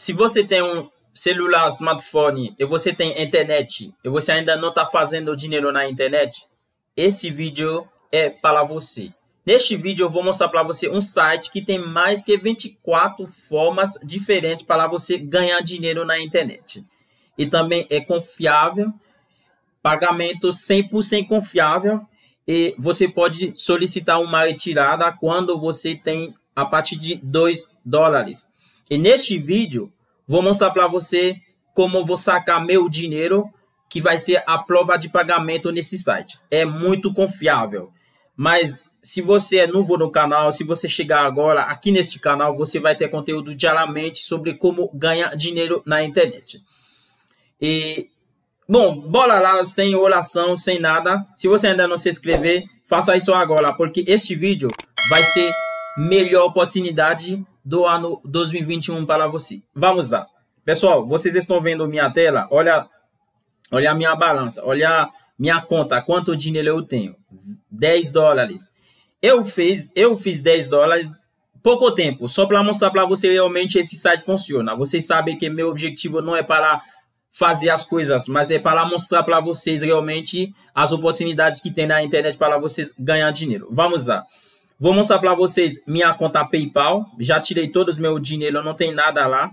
se você tem um celular, smartphone, e você tem internet, e você ainda não está fazendo dinheiro na internet, esse vídeo é para você. Neste vídeo eu vou mostrar para você um site que tem mais que 24 formas diferentes para você ganhar dinheiro na internet. E também é confiável, pagamento 100% confiável e você pode solicitar uma retirada quando você tem a partir de 2 dólares. E neste vídeo, vou mostrar para você como vou sacar meu dinheiro, que vai ser a prova de pagamento nesse site. É muito confiável. Mas se você é novo no canal, se você chegar agora aqui neste canal, você vai ter conteúdo diariamente sobre como ganhar dinheiro na internet. E bom, bora lá sem oração, sem nada. Se você ainda não se inscrever, faça isso agora, porque este vídeo vai ser melhor oportunidade do ano 2021 para você. Vamos lá. Pessoal, vocês estão vendo minha tela? Olha, olha a minha balança, olha minha conta, quanto dinheiro eu tenho? 10 dólares. Eu fiz, eu fiz 10 dólares pouco tempo, só para mostrar para você realmente esse site funciona. Vocês sabem que meu objetivo não é para fazer as coisas, mas é para mostrar para vocês realmente as oportunidades que tem na internet para vocês ganhar dinheiro. Vamos lá. Vou mostrar para vocês minha conta PayPal. Já tirei todo o meu dinheiro, não tem nada lá.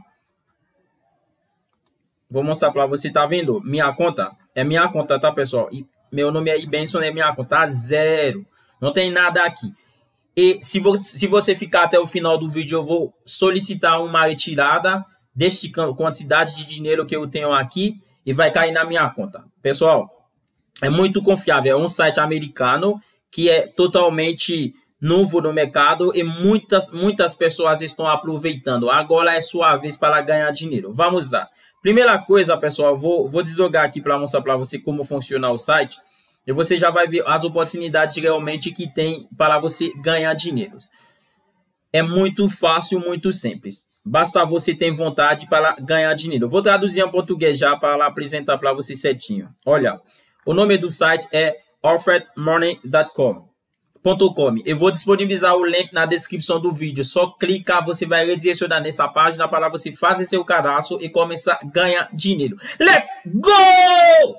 Vou mostrar para você, tá vendo? Minha conta é minha conta, tá, pessoal? E meu nome é Ibenson, é minha conta, zero. Não tem nada aqui. E se, vo se você ficar até o final do vídeo, eu vou solicitar uma retirada deste quantidade de dinheiro que eu tenho aqui e vai cair na minha conta. Pessoal, é muito confiável. É um site americano que é totalmente novo no mercado e muitas, muitas pessoas estão aproveitando. Agora é sua vez para ganhar dinheiro. Vamos lá. Primeira coisa, pessoal, vou, vou deslogar aqui para mostrar para você como funciona o site. E você já vai ver as oportunidades realmente que tem para você ganhar dinheiro. É muito fácil, muito simples. Basta você ter vontade para ganhar dinheiro. Vou traduzir em português já para apresentar para você certinho. Olha, o nome do site é offeredmoney.com com Eu vou disponibilizar o link na descrição do vídeo. Só clicar, você vai redirecionar nessa página para você fazer seu cadastro e começar a ganhar dinheiro. Let's go!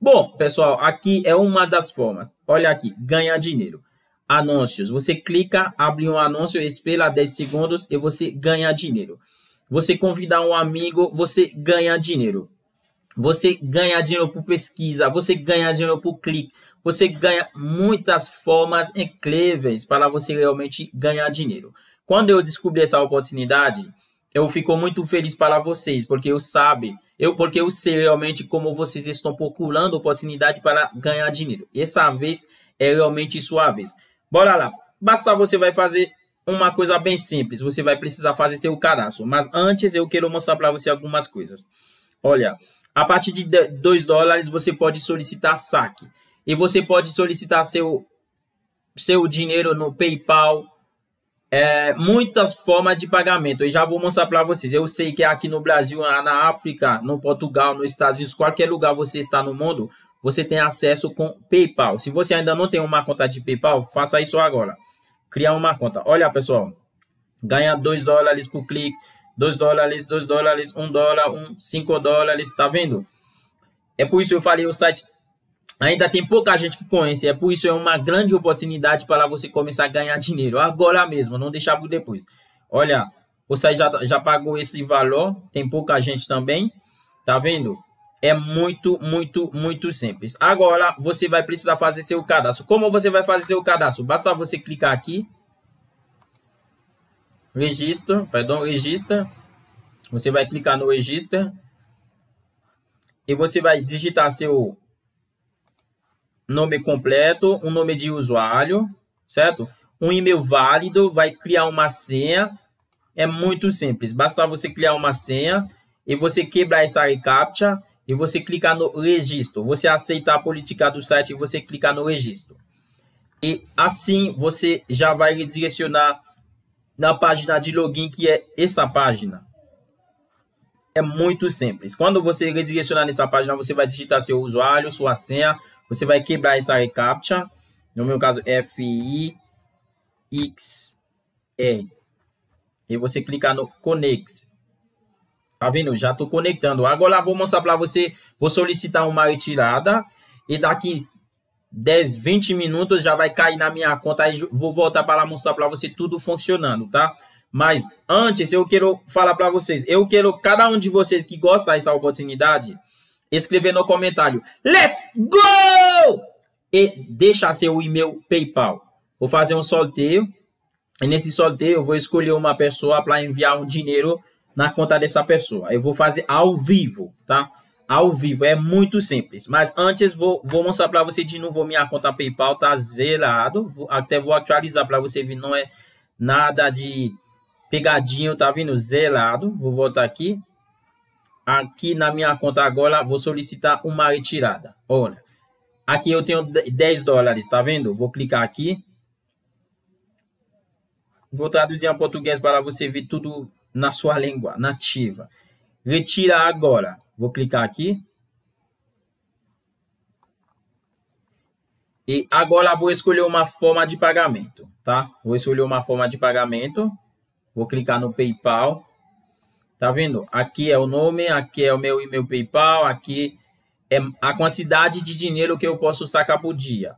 Bom, pessoal, aqui é uma das formas. Olha aqui, ganhar dinheiro. Anúncios. Você clica, abre um anúncio, espera 10 segundos e você ganha dinheiro. Você convidar um amigo, você ganha dinheiro você ganha dinheiro por pesquisa, você ganha dinheiro por clique, você ganha muitas formas incríveis para você realmente ganhar dinheiro. Quando eu descobri essa oportunidade, eu fico muito feliz para vocês, porque eu sabe, eu porque eu sei realmente como vocês estão procurando oportunidade para ganhar dinheiro. Essa vez é realmente sua vez. Bora lá. Basta você vai fazer uma coisa bem simples. Você vai precisar fazer seu cadastro, mas antes eu quero mostrar para você algumas coisas. Olha, a partir de 2 dólares você pode solicitar saque. E você pode solicitar seu, seu dinheiro no PayPal. É, muitas formas de pagamento. Eu já vou mostrar para vocês. Eu sei que aqui no Brasil, ah, na África, no Portugal, nos Estados Unidos, qualquer lugar você está no mundo, você tem acesso com PayPal. Se você ainda não tem uma conta de PayPal, faça isso agora. Criar uma conta. Olha, pessoal, ganha 2 dólares por clique 2 dólares, 2 dólares, 1 um dólar, 1, um, 5 dólares, tá vendo? É por isso eu falei, o site ainda tem pouca gente que conhece, é por isso é uma grande oportunidade para você começar a ganhar dinheiro, agora mesmo, não deixar para depois. Olha, o site já, já pagou esse valor, tem pouca gente também, tá vendo? É muito, muito, muito simples. Agora, você vai precisar fazer seu cadastro. Como você vai fazer seu cadastro? Basta você clicar aqui, registro, perdão, registra. Você vai clicar no registra e você vai digitar seu nome completo, um nome de usuário, certo? Um e-mail válido, vai criar uma senha. É muito simples. Basta você criar uma senha e você quebrar essa recaptcha e você clicar no registro. Você aceitar a política do site e você clicar no registro. E assim você já vai redirecionar na página de login, que é essa página. É muito simples. Quando você redirecionar nessa página, você vai digitar seu usuário, sua senha, você vai quebrar essa reCAPTCHA, no meu caso, F-I-X-E. E você clicar no Connect. Tá vendo? Já estou conectando. Agora vou mostrar para você, vou solicitar uma retirada. E daqui 10, 20 minutos já vai cair na minha conta. Aí vou voltar para mostrar para você tudo funcionando, tá? Mas antes eu quero falar para vocês, eu quero cada um de vocês que gosta dessa oportunidade escrever no comentário: "Let's go!" e deixar seu e-mail PayPal. Vou fazer um sorteio. E nesse sorteio eu vou escolher uma pessoa para enviar um dinheiro na conta dessa pessoa. Eu vou fazer ao vivo, tá? ao vivo. É muito simples. Mas antes, vou, vou mostrar para você de novo minha conta PayPal tá zerado. Até vou atualizar para você ver. Não é nada de pegadinho, tá vindo zerado. Vou voltar aqui. Aqui na minha conta agora, vou solicitar uma retirada. Olha, aqui eu tenho 10 dólares, tá vendo? Vou clicar aqui. Vou traduzir em português para você ver tudo na sua língua nativa. Retirar agora. Vou clicar aqui. E agora vou escolher uma forma de pagamento, tá? Vou escolher uma forma de pagamento. Vou clicar no PayPal. Tá vendo? Aqui é o nome, aqui é o meu e-mail PayPal, aqui é a quantidade de dinheiro que eu posso sacar por dia.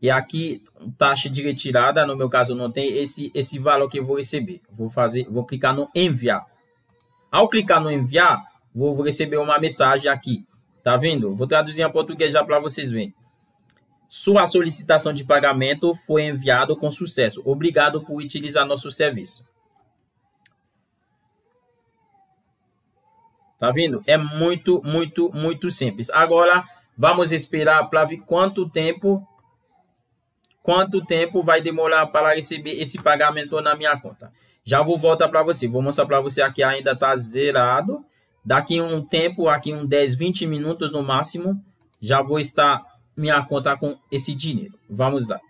E aqui taxa de retirada, no meu caso não tem esse esse valor que eu vou receber. Vou fazer, vou clicar no enviar. Ao clicar no enviar, vou, receber uma mensagem aqui. Tá vendo? Vou traduzir em português já para vocês verem. Sua solicitação de pagamento foi enviada com sucesso. Obrigado por utilizar nosso serviço. Tá vendo? É muito, muito, muito simples. Agora, vamos esperar para ver quanto tempo quanto tempo vai demorar para receber esse pagamento na minha conta. Já vou voltar para você, vou mostrar para você aqui ainda está zerado. Daqui um tempo, aqui um 10, 20 minutos no máximo, já vou estar minha conta com esse dinheiro. Vamos lá.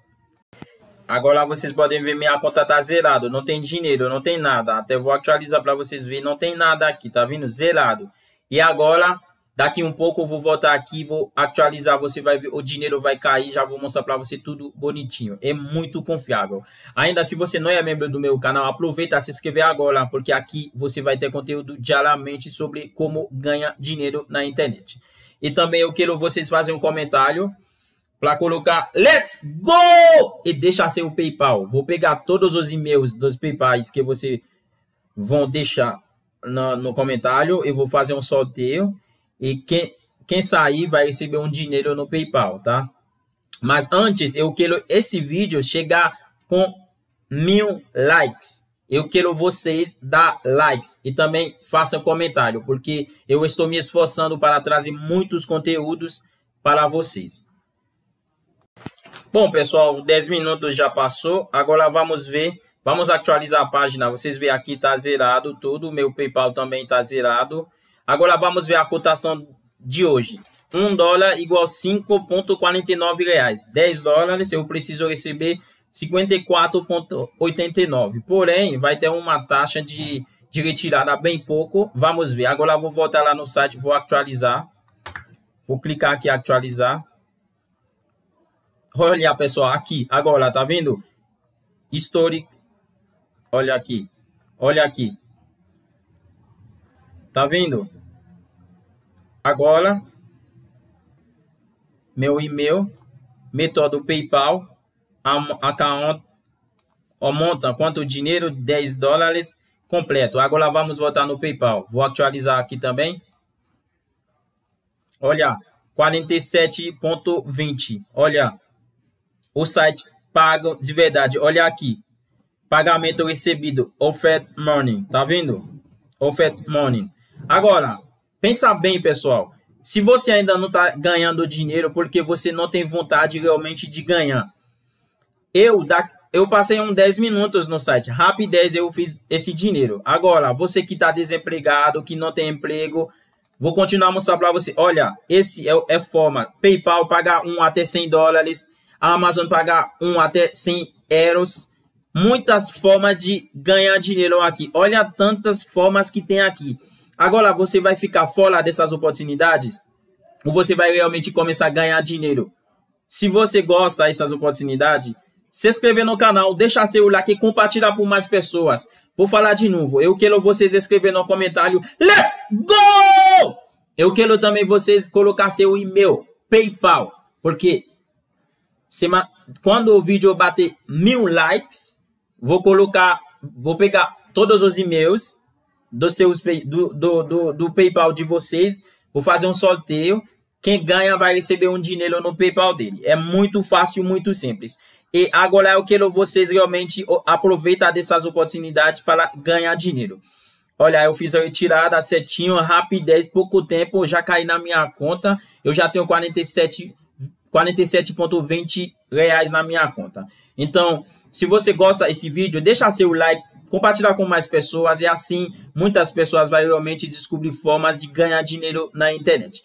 Agora vocês podem ver minha conta tá zerado, não tem dinheiro, não tem nada. Até vou atualizar para vocês verem, não tem nada aqui, tá vendo? Zerado. E agora Daqui um pouco eu vou voltar aqui, vou atualizar, você vai ver, o dinheiro vai cair, já vou mostrar para você tudo bonitinho. É muito confiável. Ainda se você não é membro do meu canal, aproveita se inscrever agora, porque aqui você vai ter conteúdo diariamente sobre como ganhar dinheiro na internet. E também eu quero vocês fazerem um comentário para colocar Let's Go e deixar seu PayPal. Vou pegar todos os e-mails dos PayPal que você vão deixar no, no comentário. Eu vou fazer um sorteio e quem, quem sair vai receber um dinheiro no PayPal, tá? Mas antes, eu quero esse vídeo chegar com mil likes. Eu quero vocês dar likes e também façam comentário, porque eu estou me esforçando para trazer muitos conteúdos para vocês. Bom, pessoal, 10 minutos já passou. Agora vamos ver, vamos atualizar a página. Vocês veem aqui tá zerado tudo, meu PayPal também tá zerado. Agora vamos ver a cotação de hoje. 1 dólar igual 5,49 reais. 10 dólares eu preciso receber 54,89. Porém, vai ter uma taxa de, de retirada bem pouco. Vamos ver. Agora vou voltar lá no site, vou atualizar. Vou clicar aqui atualizar. Olha, pessoal, aqui. Agora, tá vendo? Histórico. Olha aqui. Olha aqui. Tá vendo? Agora, meu e-mail, método PayPal, account, monta quanto dinheiro, 10 dólares, completo. Agora vamos voltar no PayPal. Vou atualizar aqui também. Olha, 47.20. Olha, o site paga de verdade. Olha aqui. Pagamento recebido, offered money. Tá vendo? Offered money. Agora, pensa bem, pessoal. Se você ainda não está ganhando dinheiro porque você não tem vontade realmente de ganhar. Eu, da, eu passei uns 10 minutos no site. Rapidez, eu fiz esse dinheiro. Agora, você que está desempregado, que não tem emprego, vou continuar mostrando para você. Olha, esse é, é forma. PayPal pagar um até 100 dólares. Amazon pagar um até 100 euros. Muitas formas de ganhar dinheiro aqui. Olha tantas formas que tem aqui. Agora você vai ficar fora dessas oportunidades? Ou você vai realmente começar a ganhar dinheiro? Se você gosta dessas oportunidades, se inscrever no canal, deixar seu like e compartilhar com mais pessoas. Vou falar de novo. Eu quero vocês escrever no comentário. Let's go! Eu quero também vocês colocar seu e-mail, PayPal, porque semana, quando o vídeo bater mil likes, vou colocar, vou pegar todos os e-mails do, seus, do, do, do, do PayPal de vocês, vou fazer um sorteio. Quem ganha vai receber um dinheiro no PayPal dele. É muito fácil, muito simples. E agora eu é quero vocês realmente aproveitar dessas oportunidades para ganhar dinheiro. Olha, eu fiz a retirada certinho, rapidez, pouco tempo, já caí na minha conta. Eu já tenho 47 47.20 reais na minha conta. Então, se você gosta desse vídeo, deixa seu like compartilhar com mais pessoas e assim muitas pessoas vão realmente descobrir formas de ganhar dinheiro na internet.